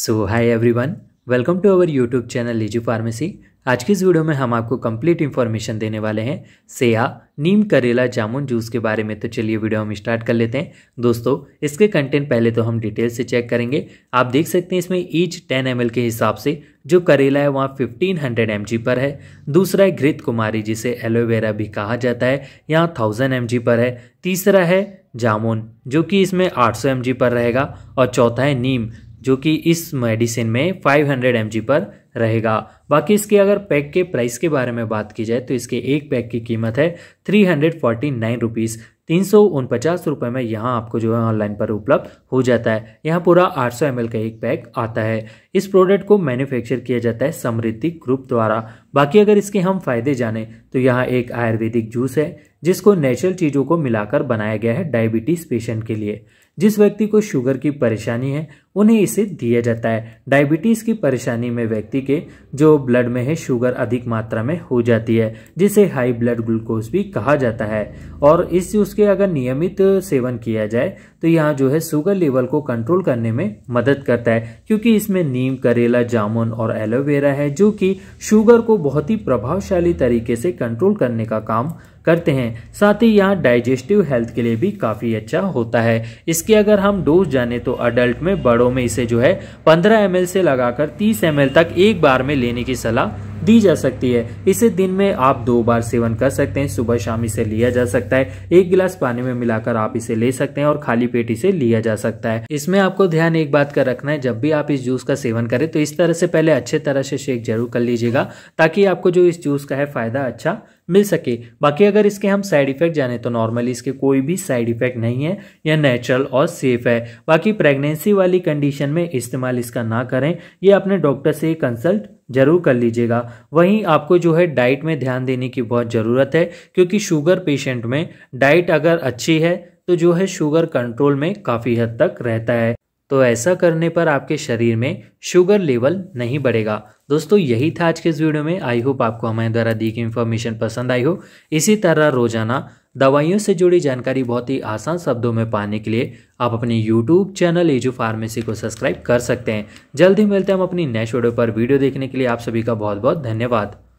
so hi everyone welcome to our YouTube channel लीजू pharmacy आज की इस वीडियो में हम आपको कंप्लीट इन्फॉर्मेशन देने वाले हैं सेया नीम करेला जामुन जूस के बारे में तो चलिए वीडियो हम स्टार्ट कर लेते हैं दोस्तों इसके कंटेंट पहले तो हम डिटेल से चेक करेंगे आप देख सकते हैं इसमें ईच 10 एम के हिसाब से जो करेला है वहाँ 1500 हंड्रेड पर है दूसरा है घृत कुमारी जिसे एलोवेरा भी कहा जाता है यहाँ थाउजेंड एम पर है तीसरा है जामुन जो कि इसमें 800 सौ पर रहेगा और चौथा है नीम जो कि इस मेडिसिन में 500 हंड्रेड पर रहेगा बाकी इसके अगर पैक के प्राइस के बारे में बात की जाए तो इसके एक पैक की कीमत है three hundred forty nine rupees तीन सौ उनपचास रुपये में यहाँ आपको जो है ऑनलाइन पर उपलब्ध हो जाता है यहाँ पूरा आठ सौ का एक पैक आता है इस प्रोडक्ट को मैन्युफैक्चर किया जाता है समृद्धि ग्रुप द्वारा बाकी अगर इसके हम फायदे जाने तो यहाँ एक आयुर्वेदिक जूस है जिसको नेचुरल चीज़ों को मिलाकर बनाया गया है डायबिटीज़ पेशेंट के लिए जिस व्यक्ति को शुगर की परेशानी है उन्हें इसे दिया जाता है डायबिटीज़ की परेशानी में व्यक्ति व्यक्ति के जो ब्लड में है शुगर अधिक मात्रा में हो जाती है जिसे हाई ब्लड ग्लूकोज भी कहा जाता है और इस उसके अगर नियमित सेवन किया जाए तो यहाँ जो है शुगर लेवल को कंट्रोल करने में मदद करता है क्योंकि इसमें नीम करेला जामुन और एलोवेरा है जो कि शुगर को बहुत ही प्रभावशाली तरीके से कंट्रोल करने का काम करते हैं साथ ही यहाँ डाइजेस्टिव हेल्थ के लिए भी काफ़ी अच्छा होता है इसके अगर हम डोज जाने तो अडल्ट में बड़ों में इसे जो है 15 एम से लगाकर 30 एम तक एक बार में लेने की सलाह दी जा सकती है इसे दिन में आप दो बार सेवन कर सकते हैं सुबह शाम इसे लिया जा सकता है एक गिलास पानी में मिलाकर आप इसे ले सकते हैं और खाली पेट इसे लिया जा सकता है इसमें आपको ध्यान एक बात का रखना है जब भी आप इस जूस का सेवन करें तो इस तरह से पहले अच्छे तरह से शेक जरूर कर लीजिएगा ताकि आपको जो इस जूस का है फायदा अच्छा मिल सके बाकी अगर इसके हम साइड इफेक्ट जाने तो नॉर्मली इसके कोई भी साइड इफेक्ट नहीं है यह नेचुरल और सेफ है बाकी प्रेगनेंसी वाली कंडीशन में इस्तेमाल इसका ना करें यह अपने डॉक्टर से कंसल्ट जरूर कर लीजिएगा वहीं आपको जो है डाइट में ध्यान देने की बहुत ज़रूरत है क्योंकि शुगर पेशेंट में डाइट अगर अच्छी है तो जो है शुगर कंट्रोल में काफ़ी हद तक रहता है तो ऐसा करने पर आपके शरीर में शुगर लेवल नहीं बढ़ेगा दोस्तों यही था आज के इस वीडियो में आई होप आपको हमारे द्वारा दी गई इन्फॉर्मेशन पसंद आई हो इसी तरह रोजाना दवाइयों से जुड़ी जानकारी बहुत ही आसान शब्दों में पाने के लिए आप अपने YouTube चैनल एजू फार्मेसी को सब्सक्राइब कर सकते हैं जल्द ही मिलते हैं हम अपनी नेक्स्ट वीडियो पर वीडियो देखने के लिए आप सभी का बहुत बहुत धन्यवाद